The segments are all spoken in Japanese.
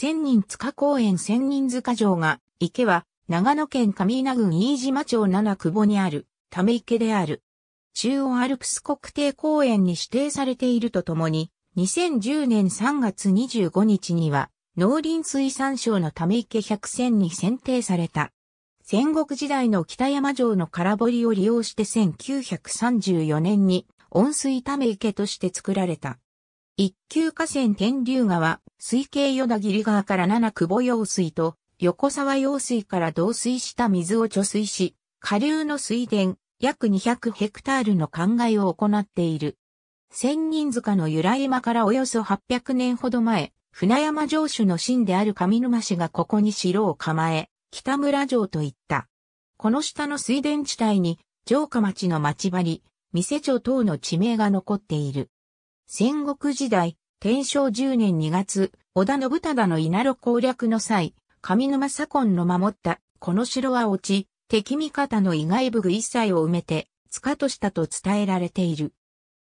千人塚公園千人塚城が、池は、長野県上稲郡飯島町七久保にある、ため池である。中央アルプス国定公園に指定されているとともに、2010年3月25日には、農林水産省のため池百選に選定された。戦国時代の北山城の空堀を利用して1934年に温水ため池として作られた。一級河川天竜川、水系与田切川から七久保用水と、横沢用水から導水した水を貯水し、下流の水田、約200ヘクタールの灌漑を行っている。千人塚の由来山からおよそ800年ほど前、船山城主の神である上沼氏がここに城を構え、北村城と言った。この下の水田地帯に、城下町の町張り、店町等の地名が残っている。戦国時代、天正10年2月、織田信忠の稲路攻略の際、上沼左近の守った、この城は落ち、敵味方の意外部具一切を埋めて、塚としたと伝えられている。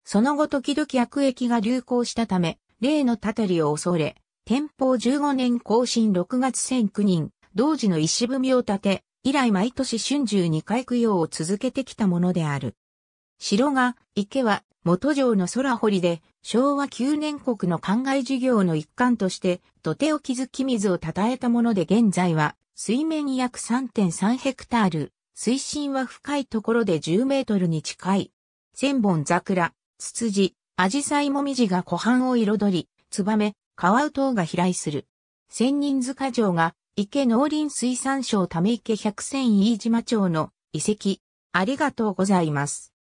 その後時々悪役が流行したため、例のたたりを恐れ、天保15年更新6月1009人、同時の石踏みを立て、以来毎年春秋2回供養を続けてきたものである。城が、池は、元城の空堀で、昭和9年国の灌漑事業の一環として、土手を築き水を称えたもので現在は、水面約3.3ヘクタール、水深は深いところで10メートルに近い。千本桜、ツツジ、アジサイモミジが湖畔を彩り、ツバメ、カワウ等が飛来する。千人塚城が、池農林水産省ため池百選飯島町の遺跡。ありがとうございます。